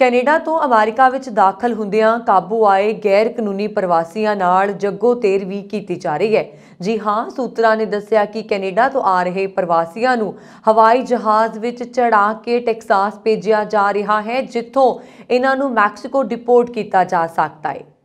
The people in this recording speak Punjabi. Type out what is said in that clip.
ਕੈਨੇਡਾ ਤੋਂ ਅਮਰੀਕਾ ਵਿੱਚ ਦਾਖਲ ਹੁੰਦਿਆਂ ਕਾਬੂ ਆਏ ਗੈਰ ਕਾਨੂੰਨੀ ਪ੍ਰਵਾਸੀਆਂ ਨਾਲ ਜੱਗੋ ਤੇਰ ਵੀ ਕੀਤੀ ਜਾ ਰਹੀ ਹੈ ਜੀ ਹਾਂ ਸੂਤਰਾਂ ਨੇ ਦੱਸਿਆ ਕਿ ਕੈਨੇਡਾ ਤੋਂ ਆ ਰਹੇ ਪ੍ਰਵਾਸੀਆਂ ਨੂੰ ਹਵਾਈ ਜਹਾਜ਼ ਵਿੱਚ ਚੜਾ ਕੇ ਟੈਕਸਾਸ ਭੇਜਿਆ ਜਾ ਰਿਹਾ ਹੈ ਜਿੱਥੋਂ ਇਹਨਾਂ ਨੂੰ ਮੈਕਸੀਕੋ ਡਿਪੋਰਟ ਕੀਤਾ ਜਾ ਸਕਦਾ ਹੈ